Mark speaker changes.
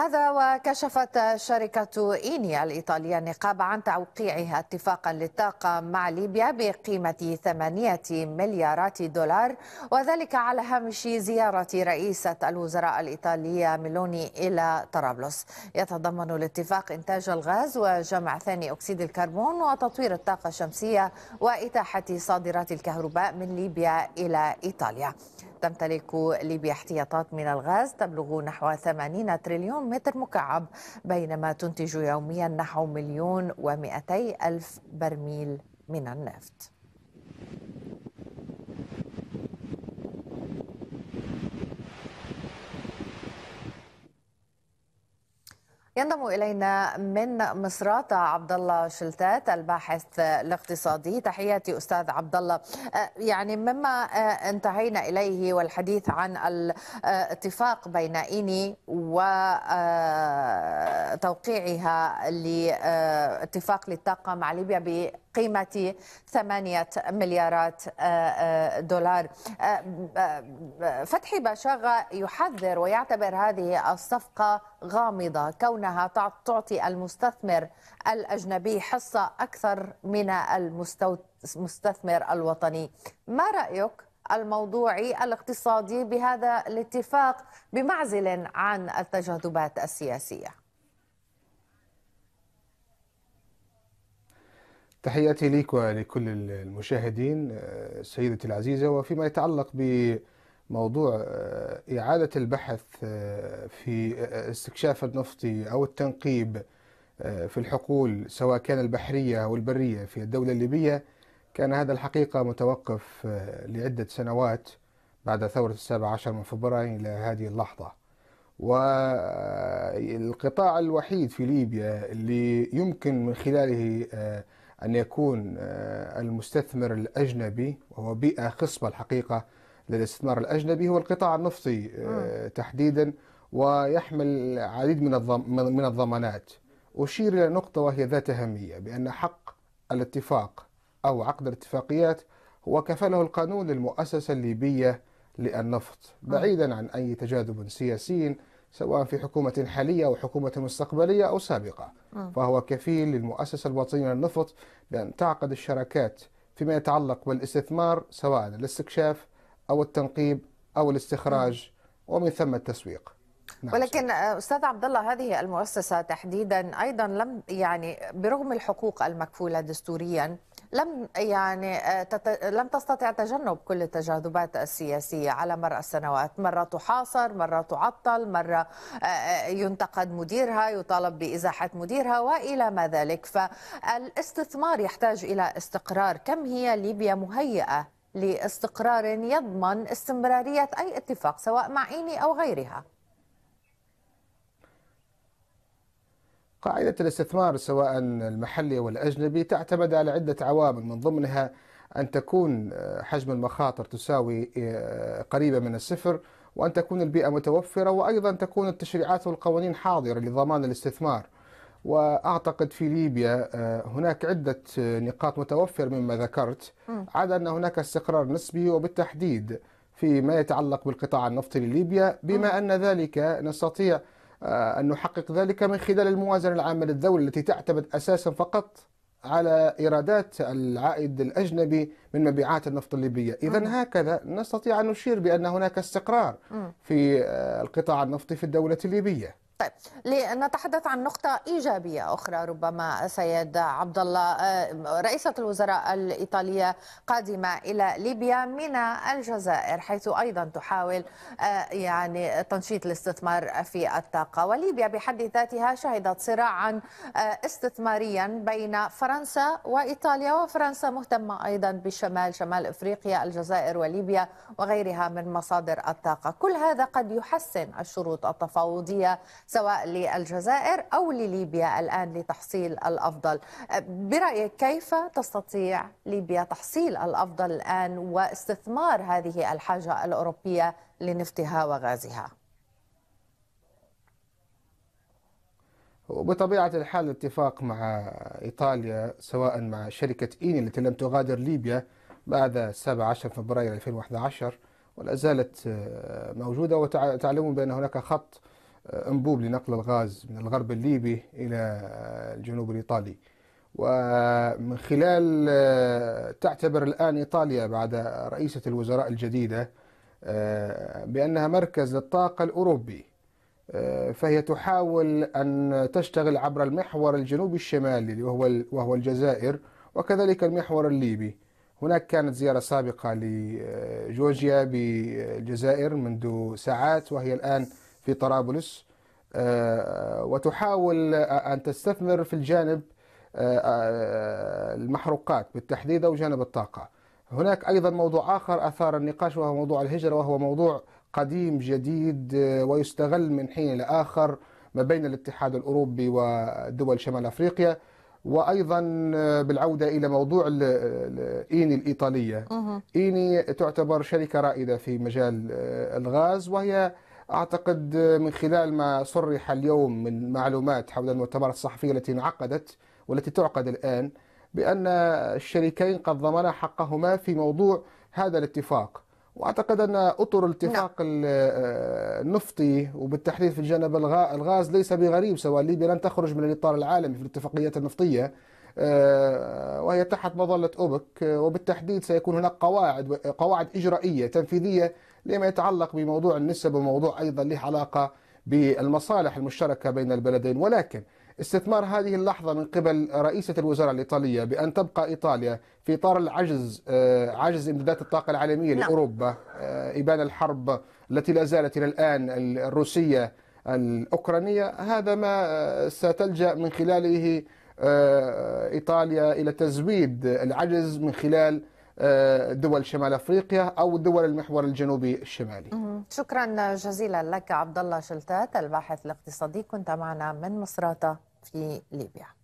Speaker 1: هذا وكشفت شركة إينيا الإيطالية النقاب عن توقيعها اتفاقا للطاقة مع ليبيا بقيمة 8 مليارات دولار وذلك على هامش زيارة رئيسة الوزراء الإيطالية ميلوني إلى طرابلس يتضمن الاتفاق إنتاج الغاز وجمع ثاني أكسيد الكربون وتطوير الطاقة الشمسية وإتاحة صادرات الكهرباء من ليبيا إلى إيطاليا تمتلك ليبيا احتياطات من الغاز تبلغ نحو 80 تريليون متر مكعب بينما تنتج يوميا نحو مليون و200 ألف برميل من النفط ينضم الينا من مصراتة عبد الله شلتات الباحث الاقتصادي تحياتي استاذ عبد الله آه، يعني مما آه، انتهينا اليه والحديث عن الاتفاق بين ايني وتوقيعها آه، لاتفاق للطاقه مع ليبيا بقيمة 8 مليارات آه، آه، دولار آه، فتحي باشاغا يحذر ويعتبر هذه الصفقة غامضة كونها تعطي المستثمر الأجنبي حصة أكثر من المستثمر الوطني ما رأيك الموضوعي الاقتصادي بهذا الاتفاق بمعزل عن التجاذبات السياسيه
Speaker 2: تحياتي ليك ولكل المشاهدين آه، سيدتي العزيزة وفيما يتعلق بموضوع آه، إعادة البحث آه، في استكشاف النفطي أو التنقيب في الحقول سواء كان البحرية أو البرية في الدولة الليبية كان هذا الحقيقة متوقف لعدة سنوات بعد ثورة السابع عشر من فبراير إلى هذه اللحظة والقطاع الوحيد في ليبيا اللي يمكن من خلاله أن يكون آه، المستثمر الأجنبي وهو بيئة خصبة الحقيقة للاستثمار الأجنبي هو القطاع النفطي آه، آه. تحديدا ويحمل العديد من من الضمانات أشير إلى نقطة وهي ذات أهمية بأن حق الاتفاق أو عقد الاتفاقيات هو كفله القانون للمؤسسة الليبية للنفط بعيدا عن أي تجاذب سياسي سواء في حكومة حالية أو حكومة مستقبلية أو سابقة آه. فهو كفيل للمؤسسة الوطنية للنفط بأن تعقد الشراكات فيما يتعلق بالاستثمار سواء الاستكشاف أو التنقيب أو الاستخراج آه. ومن ثم التسويق
Speaker 1: نعم ولكن آه، استاذ عبد الله هذه المؤسسه تحديدا ايضا لم يعني برغم الحقوق المكفوله دستوريا لم يعني آه، تت... لم تستطع تجنب كل التجاذبات السياسيه على مر السنوات، مره تحاصر، مره تعطل، مره آه، آه، ينتقد مديرها، يطالب بازاحه مديرها والى ما ذلك، فالاستثمار يحتاج الى استقرار، كم هي ليبيا مهيئه لاستقرار يضمن استمراريه اي اتفاق سواء مع ايني او غيرها؟
Speaker 2: قاعدة الاستثمار سواء المحلي والأجنبي تعتمد على عدة عوامل من ضمنها أن تكون آه، حجم المخاطر تساوي آه، قريبة من الصفر وأن تكون البيئة متوفرة وأيضا تكون التشريعات والقوانين حاضرة لضمان الاستثمار واعتقد في ليبيا آه، هناك عده نقاط متوفرة مما ذكرت عدا ان هناك استقرار نسبي وبالتحديد فيما يتعلق بالقطاع النفطي لليبيا بما ان ذلك نستطيع آه، أن نحقق ذلك من خلال الموازنة العامة للدولة التي تعتمد أساسا فقط على إيرادات العائد الأجنبي من مبيعات النفط الليبية إذا هكذا نستطيع أن نشير بأن هناك استقرار في آه، القطاع النفطي في الدولة الليبية طيب
Speaker 1: لنتحدث عن نقطة إيجابية أخرى ربما سيد عبد الله آه، رئيسة الوزراء الإيطالية قادمة إلى ليبيا من الجزائر حيث أيضا تحاول آه، يعني تنشيط الاستثمار في الطاقة وليبيا بحد ذاتها شهدت صراعا آه، استثماريا بين فرنسا وإيطاليا وفرنسا مهتمة أيضا بالشمال شمال إفريقيا الجزائر وليبيا وغيرها من مصادر الطاقة كل هذا قد يحسن الشروط التفاوضية سواء للجزائر أو لليبيا الآن لتحصيل الأفضل برأيك كيف تستطيع ليبيا تحصيل الأفضل الآن واستثمار هذه الحاجة الأوروبية لنفطها وغازها؟
Speaker 2: وبطبيعة الحال الاتفاق مع إيطاليا سواء مع شركة إيني التي لم تغادر ليبيا بعد 17 فبراير 2011 ولا زالت موجودة وتعلمون بأن هناك خط أنبوب لنقل الغاز من الغرب الليبي إلى الجنوب الإيطالي ومن خلال تعتبر الآن إيطاليا بعد رئيسة الوزراء الجديدة آه، بأنها مركز للطاقة الأوروبي آه، فهي تحاول أن تشتغل عبر المحور الجنوبي الشمالي وهو وهو الجزائر وكذلك المحور الليبي هناك كانت زيارة سابقة لجورجيا بالجزائر منذ ساعات وهي الآن في طرابلس آه، آه، وتحاول آه، أن تستثمر في الجانب المحروقات بالتحديد أو جانب الطاقة هناك أيضا موضوع آخر أثار النقاش وهو موضوع الهجرة وهو موضوع قديم جديد ويستغل من حين لآخر ما بين الاتحاد الأوروبي ودول شمال أفريقيا وايضا بالعوده الى موضوع ايني الايطاليه ايني تعتبر شركه رائده في مجال الغاز وهي أعتقد من خلال ما صرح اليوم من معلومات حول المؤتمرات الصحفية التي انعقدت والتي تعقد الآن بأن الشريكين قد ضمنا حقهما في موضوع هذا الاتفاق واعتقد ان اطر الاتفاق نعم. لا. آه، النفطي وبالتحديد في الجانب الغاز ليس بغريب سواء ليبيا لن تخرج من الاطار العالمي في الاتفاقيات النفطيه آه، وهي تحت مظلة أوبك آه، وبالتحديد سيكون هناك قواعد قواعد إجرائية تنفيذية لما يتعلق بموضوع النسب وموضوع أيضا له علاقة بالمصالح المشتركة بين البلدين ولكن استثمار هذه اللحظة من قبل رئيسة الوزراء الإيطالية بأن تبقى إيطاليا في إطار العجز آه، عجز إمدادات الطاقة العالمية نعم. لأوروبا إبان الحرب التي لا زالت إلى الآن الروسية الأوكرانية هذا ما ستلجأ من خلاله آه، إيطاليا إلى تزويد العجز من خلال آه، دول شمال افريقيا او دول المحور الجنوبي الشمالي.
Speaker 1: شكرا جزيلا لك عبد الله شلتات الباحث الاقتصادي كنت معنا من مصراته في ليبيا.